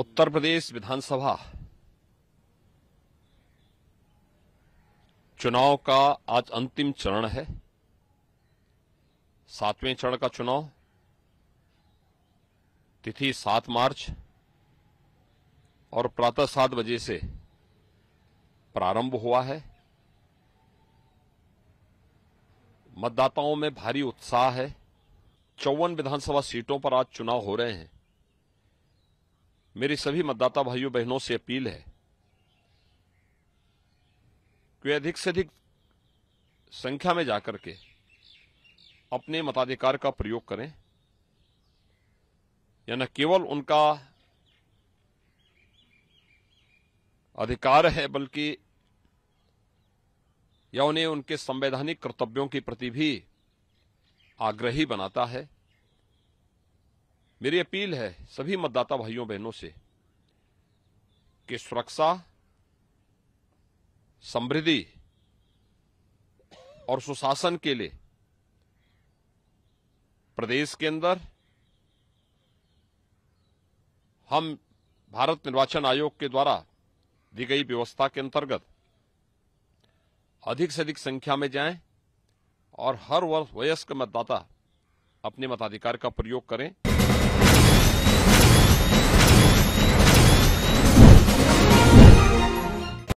उत्तर प्रदेश विधानसभा चुनाव का आज अंतिम चरण है सातवें चरण का चुनाव तिथि सात मार्च और प्रातः सात बजे से प्रारंभ हुआ है मतदाताओं में भारी उत्साह है चौवन विधानसभा सीटों पर आज चुनाव हो रहे हैं मेरी सभी मतदाता भाइयों बहनों से अपील है कि अधिक से अधिक संख्या में जाकर के अपने मताधिकार का प्रयोग करें या न केवल उनका अधिकार है बल्कि या उन्हें उनके संवैधानिक कर्तव्यों के प्रति भी आग्रही बनाता है मेरी अपील है सभी मतदाता भाइयों बहनों से कि सुरक्षा समृद्धि और सुशासन के लिए प्रदेश के अंदर हम भारत निर्वाचन आयोग के द्वारा दी गई व्यवस्था के अंतर्गत अधिक से अधिक संख्या में जाएं और हर वर्ष वयस्क मतदाता अपने मताधिकार का प्रयोग करें